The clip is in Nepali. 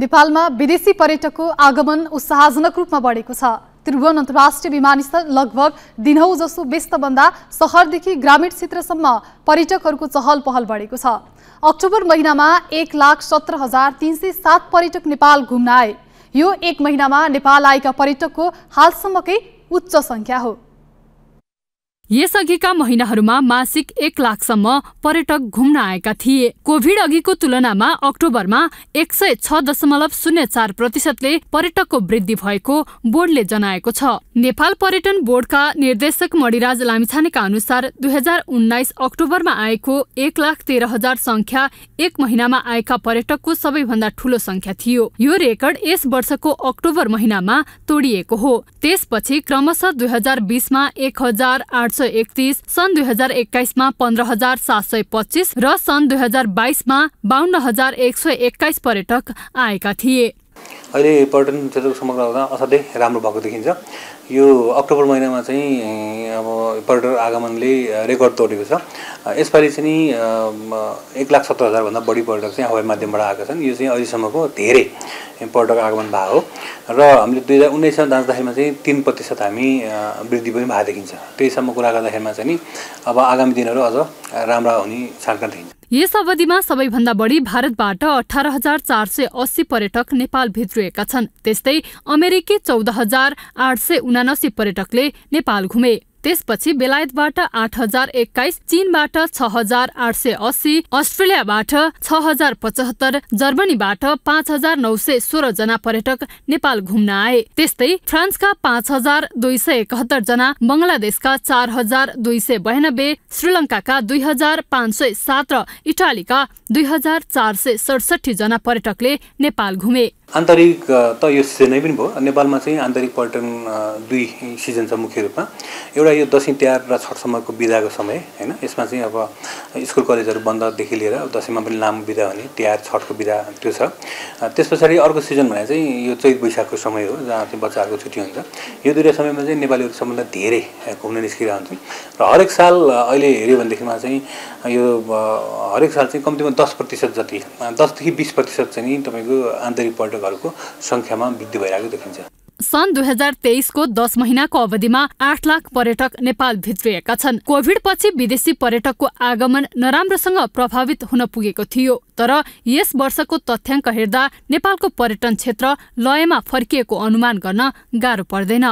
नेपालमा विदेशी पर्यटकको आगमन उत्साहजनक रूपमा बढेको छ त्रिभुवन अन्तर्राष्ट्रिय विमानस्थल लगभग दिनहौँ जसो व्यस्तभन्दा सहरदेखि ग्रामीण क्षेत्रसम्म पर्यटकहरूको चहल पहल बढेको छ अक्टोबर महिनामा एक लाख सत्र हजार तिन सय सात पर्यटक नेपाल घुम्न आए यो एक महिनामा नेपाल आएका पर्यटकको हालसम्मकै उच्च सङ्ख्या हो यसअघिका महिनाहरूमा मासिक एक लाखसम्म पर्यटक घुम्न आएका थिए कोभिड अघिको तुलनामा अक्टोबरमा एक सय छ दशमलव शून्य चार प्रतिशतले पर्यटकको वृद्धि भएको बोर्डले जनाएको छ नेपाल पर्यटन बोर्डका निर्देशक मणिराज लामिछानेका अनुसार दुई हजार उन्नाइस अक्टोबरमा आएको एक लाख तेह्र हजार संख्या एक महिनामा आएका पर्यटकको सबैभन्दा ठूलो संख्या थियो यो रेकर्ड यस वर्षको अक्टोबर महिनामा तोडिएको हो त्यसपछि क्रमशः दुई हजार बिसमा एक हजार आठ सय एकतिस सन् दुई हजार एक्काइसमा पन्ध्र हजार सात सय पच्चिस र सन् दुई हजार बाइसमा बाहन्न हजार एक सय एक्काइस पर्यटक आएका थिए अहिले पर्यटन क्षेत्रको समग्र असाध्यै राम्रो भएको देखिन्छ यो अक्टोबर महिनामा चाहिँ अब पर्यटक आगमनले रेकर्ड तोडेको छ यसपालि चाहिँ एक लाख सत्र हजारभन्दा बढी पर्यटक चाहिँ हवाई माध्यमबाट आएका छन् यो चाहिँ अहिलेसम्मको धेरै पर्यटक आगमन भएको हो र हामीले दुई हजार उन्नाइसमा जाँच्दाखेरिमा चाहिँ तिन प्रतिशत हामी वृद्धि पनि भएको देखिन्छ त्यहीसम्म कुरा गर्दाखेरिमा चाहिँ अब आगामी दिनहरू अझ राम्रा हुने छानका देखिन्छ यस अवधिमा सबैभन्दा बढी भारतबाट अठार हजार चार सय अस्सी पर्यटक नेपाल भित्रिएका छन् त्यस्तै अमेरिकी चौध हजार आठ सय उनासी पर्यटकले नेपाल घुमे त्यसपछि बेलायतबाट आठ हजार एक्काइस चीनबाट छ हजार आठ सय अस्सी अस्ट्रेलियाबाट छ हजार पचहत्तर जर्मनीबाट पाँच हजार नौ सय सोह्र जना पर्यटक नेपाल घुम्न आए त्यस्तै फ्रान्सका पाँच हजार दुई सय एकहत्तर जना बङ्गलादेशका चार हजार दुई सय बयानब्बे श्रीलङ्काका दुई हजार पाँच सय सात र इटालीका दुई हजार चार सय सडसठी जना पर्यटकले नेपाल घुमे आन्तरिक त यो सिजनै पनि भयो नेपालमा चाहिँ आन्तरिक पर्यटन दुई सिजन छ मुख्य रूपमा एउटा यो दसैँ तिहार र छठसम्मको बिदाको समय होइन यसमा चाहिँ अब स्कुल कलेजहरू बन्ददेखि लिएर दसैँमा पनि लामो बिदा हुने तिहार छठको बिदा त्यो छ त्यस पछाडि अर्को सिजन भने चाहिँ यो चैत वैशाखको समय हो जहाँ चाहिँ बच्चाहरूको छुट्टी हुन्छ यो दुईवटा समयमा चाहिँ नेपालीहरू सबभन्दा धेरै घुम्न निस्किरहन्छन् र हरेक साल अहिले हेऱ्यो भनेदेखिमा चाहिँ यो हरेक साल चाहिँ कम्तीमा दस प्रतिशत जति दसदेखि बिस प्रतिशत चाहिँ तपाईँको आन्तरिक पर्यटन पर्यटकहरूको सङ्ख्यामा वृद्धि भइरहेको देखिन्छ सन् दुई हजार तेइसको दस महिनाको अवधिमा आठ लाख पर्यटक नेपाल भित्रिएका छन् कोभिड पछि विदेशी पर्यटकको आगमन नराम्रोसँग प्रभावित हुन पुगेको थियो तर यस वर्षको तथ्याङ्क हेर्दा नेपालको पर्यटन क्षेत्र लयमा फर्किएको अनुमान गर्न गाह्रो पर्दैन